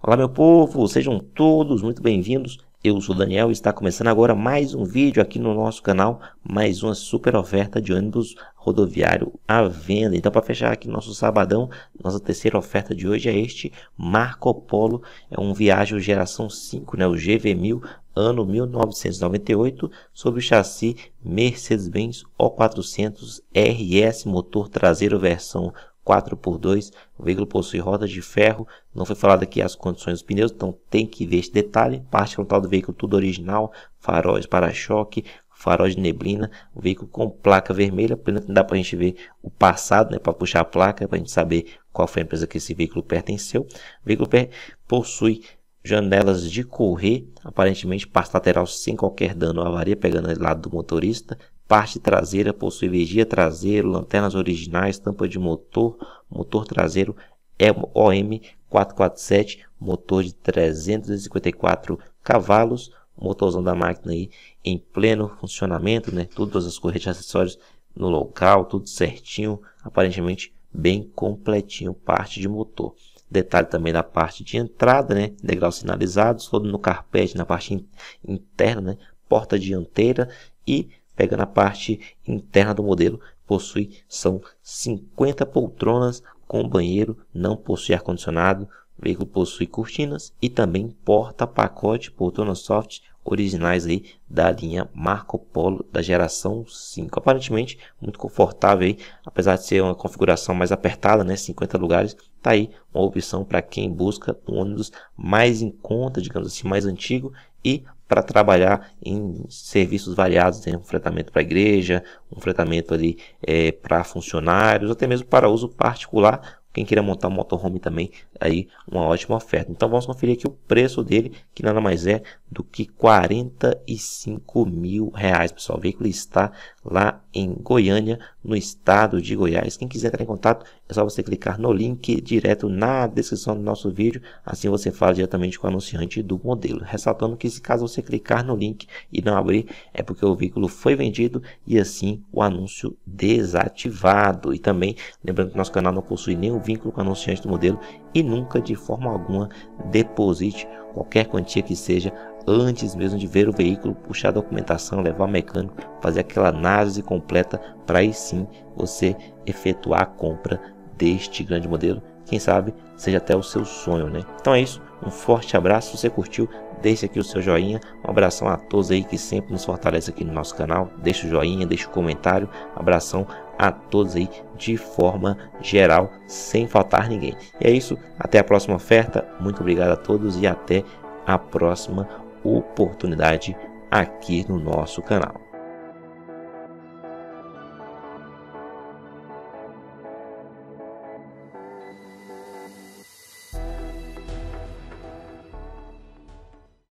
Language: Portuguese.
Olá, meu povo, sejam todos muito bem-vindos. Eu sou o Daniel e está começando agora mais um vídeo aqui no nosso canal, mais uma super oferta de ônibus rodoviário à venda. Então, para fechar aqui nosso sabadão, nossa terceira oferta de hoje é este Marco Polo, é um viagem geração 5, né, o GV1000, ano 1998, sob o chassi Mercedes-Benz O400 RS, motor traseiro versão 4 por 2 o veículo possui rodas de ferro, não foi falado aqui as condições dos pneus, então tem que ver esse detalhe, parte frontal do veículo tudo original, faróis para-choque, faróis de neblina, o veículo com placa vermelha, pena que não dá para a gente ver o passado, né, para puxar a placa, para a gente saber qual foi a empresa que esse veículo pertenceu. O veículo possui janelas de correr, aparentemente parte lateral sem qualquer dano ou avaria, pegando o lado do motorista, Parte traseira possui vigia traseiro, lanternas originais, tampa de motor, motor traseiro é OM447, motor de 354 cavalos, motorzão da máquina aí em pleno funcionamento, né? Todas as correntes acessórios no local, tudo certinho, aparentemente bem completinho, parte de motor. Detalhe também da parte de entrada, né? Degraus sinalizados, todo no carpete, na parte interna, né? Porta dianteira e pegando a parte interna do modelo, possui são 50 poltronas com banheiro, não possui ar-condicionado, veículo possui cortinas e também porta-pacote, poltronas soft, originais aí da linha Marco Polo da geração 5. Aparentemente muito confortável aí, apesar de ser uma configuração mais apertada, né, 50 lugares, tá aí uma opção para quem busca um ônibus mais em conta, digamos assim, mais antigo e para trabalhar em serviços variados, tem né? um fretamento para a igreja, um fretamento ali é, para funcionários, até mesmo para uso particular. Quem queira montar um motorhome também, aí uma ótima oferta. Então vamos conferir aqui o preço dele, que nada mais é do que 45 mil reais, pessoal. O veículo está lá em Goiânia, no estado de Goiás. Quem quiser entrar em contato, é só você clicar no link direto na descrição do nosso vídeo, assim você fala diretamente com o anunciante do modelo. Ressaltando que se caso você clicar no link e não abrir, é porque o veículo foi vendido e assim o anúncio desativado. E também, lembrando que nosso canal não possui nenhum vínculo com o anunciante do modelo e nunca de forma alguma deposite qualquer quantia que seja antes mesmo de ver o veículo, puxar a documentação, levar o mecânico, fazer aquela análise completa para aí sim você efetuar a compra deste grande modelo. Quem sabe seja até o seu sonho, né? Então é isso. Um forte abraço. Se você curtiu, deixe aqui o seu joinha. Um abração a todos aí que sempre nos fortalece aqui no nosso canal. Deixa o joinha, deixa o comentário. abração a todos aí de forma geral, sem faltar ninguém. E é isso, até a próxima oferta. Muito obrigado a todos e até a próxima oportunidade aqui no nosso canal.